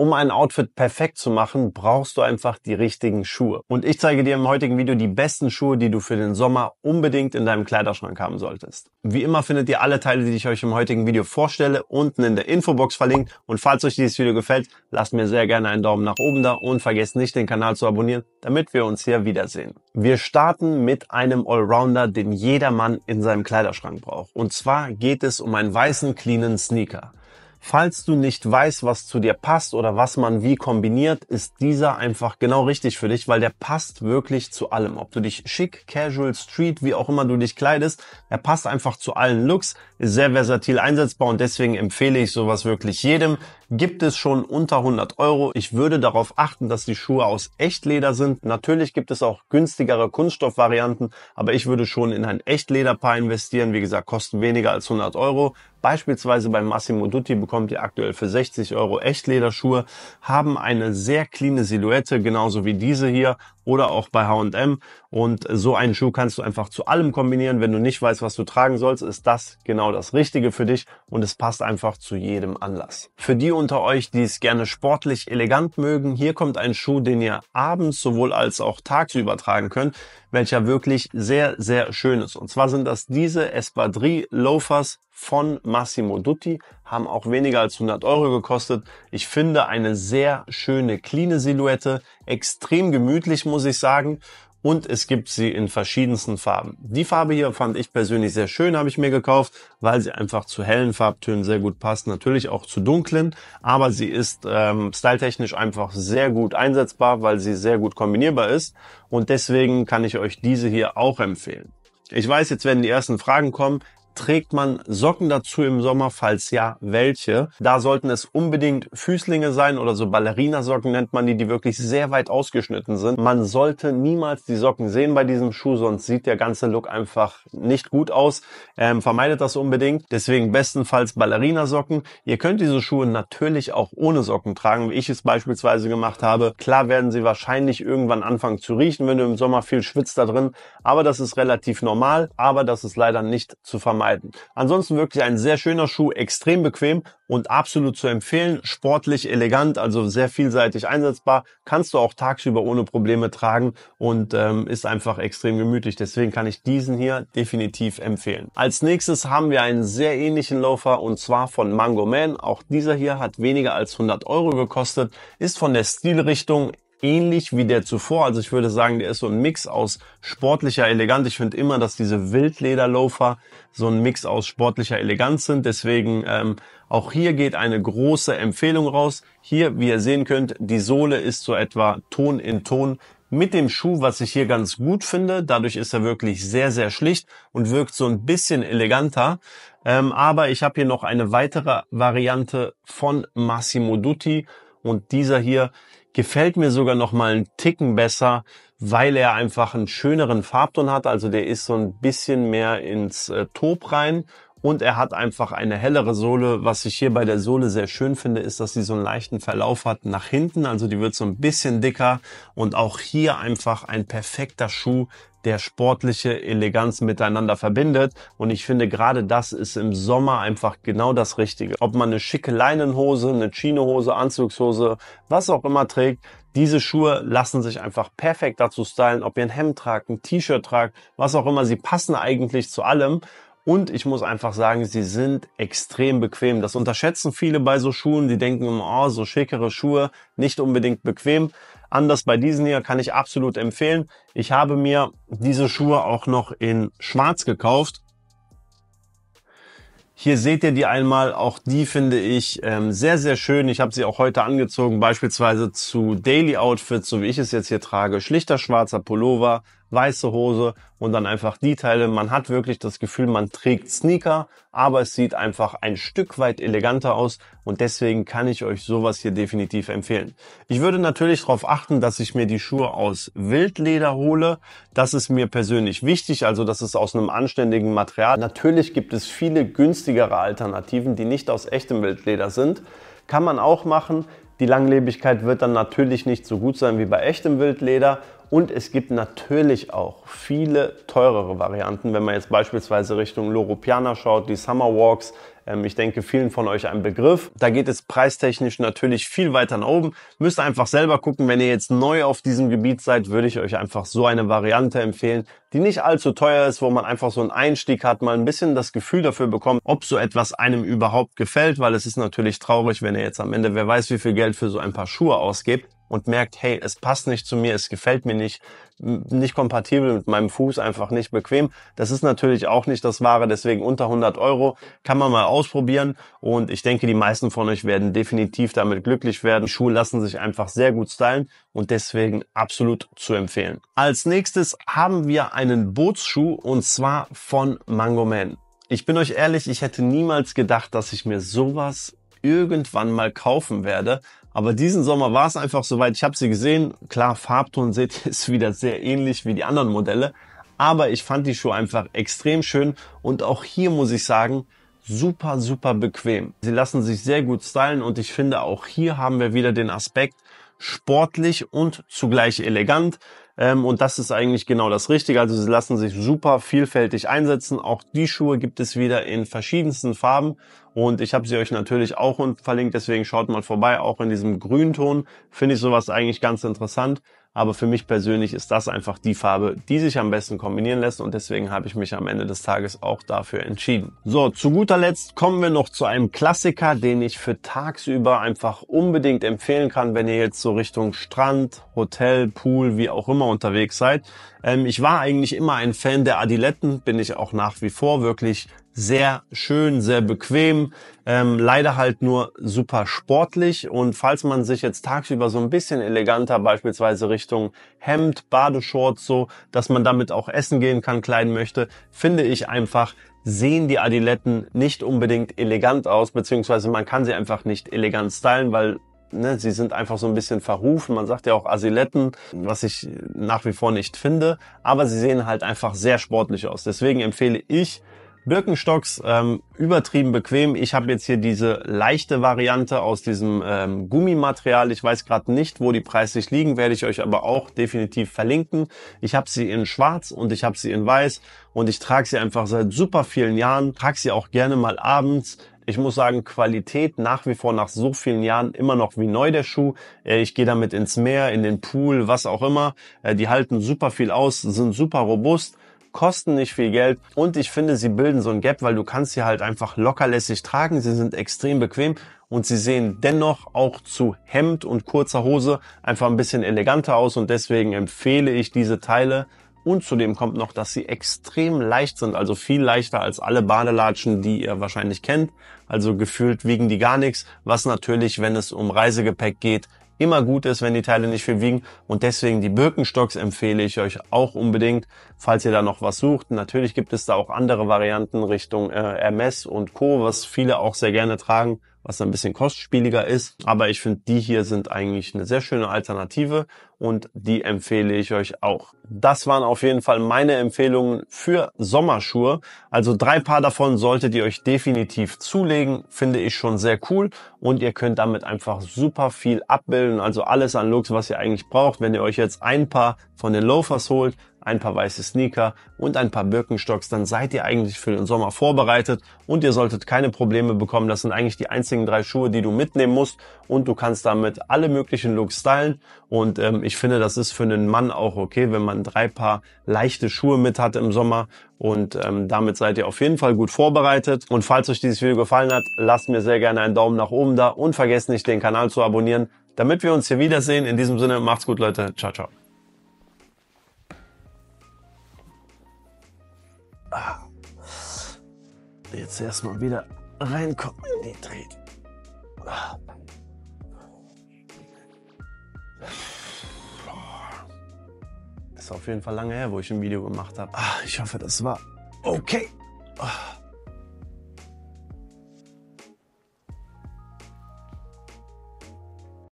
Um ein Outfit perfekt zu machen, brauchst du einfach die richtigen Schuhe. Und ich zeige dir im heutigen Video die besten Schuhe, die du für den Sommer unbedingt in deinem Kleiderschrank haben solltest. Wie immer findet ihr alle Teile, die ich euch im heutigen Video vorstelle, unten in der Infobox verlinkt. Und falls euch dieses Video gefällt, lasst mir sehr gerne einen Daumen nach oben da und vergesst nicht, den Kanal zu abonnieren, damit wir uns hier wiedersehen. Wir starten mit einem Allrounder, den jeder Mann in seinem Kleiderschrank braucht. Und zwar geht es um einen weißen, cleanen Sneaker. Falls du nicht weißt, was zu dir passt oder was man wie kombiniert, ist dieser einfach genau richtig für dich, weil der passt wirklich zu allem. Ob du dich schick, casual, street, wie auch immer du dich kleidest, er passt einfach zu allen Looks, ist sehr versatil einsetzbar und deswegen empfehle ich sowas wirklich jedem. Gibt es schon unter 100 Euro. Ich würde darauf achten, dass die Schuhe aus Echtleder sind. Natürlich gibt es auch günstigere Kunststoffvarianten, aber ich würde schon in ein Echtlederpaar investieren. Wie gesagt, kosten weniger als 100 Euro. Beispielsweise bei Massimo Dutti bekommt ihr aktuell für 60 Euro Echtlederschuhe, haben eine sehr cleane Silhouette, genauso wie diese hier, oder auch bei H&M. Und so einen Schuh kannst du einfach zu allem kombinieren. Wenn du nicht weißt, was du tragen sollst, ist das genau das Richtige für dich und es passt einfach zu jedem Anlass. Für die unter euch, die es gerne sportlich elegant mögen, hier kommt ein Schuh, den ihr abends sowohl als auch tagsüber tragen könnt, welcher wirklich sehr, sehr schön ist. Und zwar sind das diese Espadrille Loafers von Massimo Dutti haben auch weniger als 100 Euro gekostet. Ich finde eine sehr schöne, cleane Silhouette, extrem gemütlich, muss ich sagen. Und es gibt sie in verschiedensten Farben. Die Farbe hier fand ich persönlich sehr schön, habe ich mir gekauft, weil sie einfach zu hellen Farbtönen sehr gut passt. Natürlich auch zu dunklen, aber sie ist ähm, styletechnisch einfach sehr gut einsetzbar, weil sie sehr gut kombinierbar ist. Und deswegen kann ich euch diese hier auch empfehlen. Ich weiß, jetzt werden die ersten Fragen kommen. Trägt man Socken dazu im Sommer? Falls ja, welche? Da sollten es unbedingt Füßlinge sein oder so Ballerinasocken nennt man die, die wirklich sehr weit ausgeschnitten sind. Man sollte niemals die Socken sehen bei diesem Schuh, sonst sieht der ganze Look einfach nicht gut aus. Ähm, vermeidet das unbedingt. Deswegen bestenfalls Ballerinasocken. Ihr könnt diese Schuhe natürlich auch ohne Socken tragen, wie ich es beispielsweise gemacht habe. Klar werden sie wahrscheinlich irgendwann anfangen zu riechen, wenn du im Sommer viel schwitzt da drin. Aber das ist relativ normal. Aber das ist leider nicht zu vermeiden vermeiden. Ansonsten wirklich ein sehr schöner Schuh, extrem bequem und absolut zu empfehlen. Sportlich, elegant, also sehr vielseitig einsetzbar. Kannst du auch tagsüber ohne Probleme tragen und ähm, ist einfach extrem gemütlich. Deswegen kann ich diesen hier definitiv empfehlen. Als nächstes haben wir einen sehr ähnlichen Loafer und zwar von Mango Man. Auch dieser hier hat weniger als 100 Euro gekostet, ist von der Stilrichtung ähnlich wie der zuvor. Also ich würde sagen, der ist so ein Mix aus sportlicher Eleganz. Ich finde immer, dass diese Wildlederlofer so ein Mix aus sportlicher Eleganz sind. Deswegen ähm, auch hier geht eine große Empfehlung raus. Hier, wie ihr sehen könnt, die Sohle ist so etwa Ton in Ton mit dem Schuh, was ich hier ganz gut finde. Dadurch ist er wirklich sehr, sehr schlicht und wirkt so ein bisschen eleganter. Ähm, aber ich habe hier noch eine weitere Variante von Massimo Dutti und dieser hier gefällt mir sogar noch mal einen Ticken besser, weil er einfach einen schöneren Farbton hat. Also der ist so ein bisschen mehr ins äh, Top rein und er hat einfach eine hellere Sohle. Was ich hier bei der Sohle sehr schön finde, ist, dass sie so einen leichten Verlauf hat nach hinten. Also die wird so ein bisschen dicker und auch hier einfach ein perfekter Schuh, der sportliche Eleganz miteinander verbindet. Und ich finde, gerade das ist im Sommer einfach genau das Richtige. Ob man eine schicke Leinenhose, eine Chinohose, Anzugshose, was auch immer trägt, diese Schuhe lassen sich einfach perfekt dazu stylen, ob ihr ein Hemd tragt, ein T-Shirt tragt, was auch immer. Sie passen eigentlich zu allem. Und ich muss einfach sagen, sie sind extrem bequem. Das unterschätzen viele bei so Schuhen. Die denken immer, oh, so schickere Schuhe, nicht unbedingt bequem. Anders bei diesen hier kann ich absolut empfehlen. Ich habe mir diese Schuhe auch noch in schwarz gekauft. Hier seht ihr die einmal. Auch die finde ich ähm, sehr, sehr schön. Ich habe sie auch heute angezogen, beispielsweise zu Daily Outfits, so wie ich es jetzt hier trage. Schlichter schwarzer Pullover, weiße Hose und dann einfach die Teile. Man hat wirklich das Gefühl, man trägt Sneaker, aber es sieht einfach ein Stück weit eleganter aus und deswegen kann ich euch sowas hier definitiv empfehlen. Ich würde natürlich darauf achten, dass ich mir die Schuhe aus Wildleder hole. Das ist mir persönlich wichtig, also das ist aus einem anständigen Material. Natürlich gibt es viele günstigere Alternativen, die nicht aus echtem Wildleder sind. Kann man auch machen. Die Langlebigkeit wird dann natürlich nicht so gut sein wie bei echtem Wildleder und es gibt natürlich auch viele teurere Varianten, wenn man jetzt beispielsweise Richtung Loropiana schaut, die Summer Walks. Ähm, ich denke, vielen von euch ein Begriff. Da geht es preistechnisch natürlich viel weiter nach oben. Müsst einfach selber gucken, wenn ihr jetzt neu auf diesem Gebiet seid, würde ich euch einfach so eine Variante empfehlen, die nicht allzu teuer ist, wo man einfach so einen Einstieg hat, mal ein bisschen das Gefühl dafür bekommt, ob so etwas einem überhaupt gefällt, weil es ist natürlich traurig, wenn ihr jetzt am Ende, wer weiß, wie viel Geld für so ein paar Schuhe ausgebt und merkt, hey, es passt nicht zu mir, es gefällt mir nicht, nicht kompatibel mit meinem Fuß, einfach nicht bequem. Das ist natürlich auch nicht das Wahre, deswegen unter 100 Euro kann man mal ausprobieren und ich denke, die meisten von euch werden definitiv damit glücklich werden. Die Schuhe lassen sich einfach sehr gut stylen und deswegen absolut zu empfehlen. Als nächstes haben wir einen Bootsschuh und zwar von Mango Man. Ich bin euch ehrlich, ich hätte niemals gedacht, dass ich mir sowas irgendwann mal kaufen werde, aber diesen Sommer war es einfach soweit. Ich habe sie gesehen. Klar, Farbton seht ihr ist wieder sehr ähnlich wie die anderen Modelle. Aber ich fand die Schuhe einfach extrem schön. Und auch hier muss ich sagen, super, super bequem. Sie lassen sich sehr gut stylen. Und ich finde, auch hier haben wir wieder den Aspekt sportlich und zugleich elegant. Ähm, und das ist eigentlich genau das Richtige. Also sie lassen sich super vielfältig einsetzen. Auch die Schuhe gibt es wieder in verschiedensten Farben. Und ich habe sie euch natürlich auch unten verlinkt, deswegen schaut mal vorbei, auch in diesem Grünton. Finde ich sowas eigentlich ganz interessant. Aber für mich persönlich ist das einfach die Farbe, die sich am besten kombinieren lässt und deswegen habe ich mich am Ende des Tages auch dafür entschieden. So, zu guter Letzt kommen wir noch zu einem Klassiker, den ich für tagsüber einfach unbedingt empfehlen kann, wenn ihr jetzt so Richtung Strand, Hotel, Pool, wie auch immer unterwegs seid. Ähm, ich war eigentlich immer ein Fan der Adiletten, bin ich auch nach wie vor wirklich sehr schön, sehr bequem, ähm, leider halt nur super sportlich. Und falls man sich jetzt tagsüber so ein bisschen eleganter, beispielsweise Richtung Hemd, Badeshorts, so, dass man damit auch essen gehen kann, kleiden möchte, finde ich einfach, sehen die Adiletten nicht unbedingt elegant aus, beziehungsweise man kann sie einfach nicht elegant stylen, weil ne, sie sind einfach so ein bisschen verrufen. Man sagt ja auch Asiletten, was ich nach wie vor nicht finde, aber sie sehen halt einfach sehr sportlich aus. Deswegen empfehle ich Birkenstocks, ähm, übertrieben bequem. Ich habe jetzt hier diese leichte Variante aus diesem ähm, Gummimaterial. Ich weiß gerade nicht, wo die preislich liegen, werde ich euch aber auch definitiv verlinken. Ich habe sie in schwarz und ich habe sie in weiß und ich trage sie einfach seit super vielen Jahren, trage sie auch gerne mal abends. Ich muss sagen, Qualität nach wie vor nach so vielen Jahren immer noch wie neu der Schuh. Äh, ich gehe damit ins Meer, in den Pool, was auch immer. Äh, die halten super viel aus, sind super robust kosten nicht viel Geld und ich finde, sie bilden so ein Gap, weil du kannst sie halt einfach lockerlässig tragen. Sie sind extrem bequem und sie sehen dennoch auch zu Hemd und kurzer Hose einfach ein bisschen eleganter aus und deswegen empfehle ich diese Teile. Und zudem kommt noch, dass sie extrem leicht sind, also viel leichter als alle Badelatschen, die ihr wahrscheinlich kennt. Also gefühlt wiegen die gar nichts, was natürlich, wenn es um Reisegepäck geht, immer gut ist, wenn die Teile nicht viel wiegen. Und deswegen die Birkenstocks empfehle ich euch auch unbedingt, falls ihr da noch was sucht. Natürlich gibt es da auch andere Varianten Richtung äh, Hermes und Co., was viele auch sehr gerne tragen was ein bisschen kostspieliger ist. Aber ich finde, die hier sind eigentlich eine sehr schöne Alternative und die empfehle ich euch auch. Das waren auf jeden Fall meine Empfehlungen für Sommerschuhe. Also drei Paar davon solltet ihr euch definitiv zulegen, finde ich schon sehr cool und ihr könnt damit einfach super viel abbilden. Also alles an Looks, was ihr eigentlich braucht. Wenn ihr euch jetzt ein Paar von den Loafers holt, ein paar weiße Sneaker und ein paar Birkenstocks, dann seid ihr eigentlich für den Sommer vorbereitet und ihr solltet keine Probleme bekommen. Das sind eigentlich die einzigen drei Schuhe, die du mitnehmen musst und du kannst damit alle möglichen Looks stylen. Und ähm, ich finde, das ist für einen Mann auch okay, wenn man drei Paar leichte Schuhe mit hat im Sommer und ähm, damit seid ihr auf jeden Fall gut vorbereitet. Und falls euch dieses Video gefallen hat, lasst mir sehr gerne einen Daumen nach oben da und vergesst nicht, den Kanal zu abonnieren, damit wir uns hier wiedersehen. In diesem Sinne, macht's gut, Leute. Ciao, ciao. Jetzt erstmal wieder reinkommen in den Dreh. Ist auf jeden Fall lange her, wo ich ein Video gemacht habe. Ah, ich hoffe, das war okay. Ah.